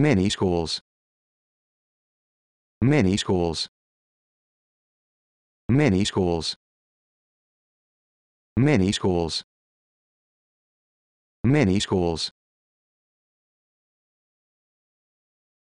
Many schools. Many schools. Many schools. Many schools. Many schools.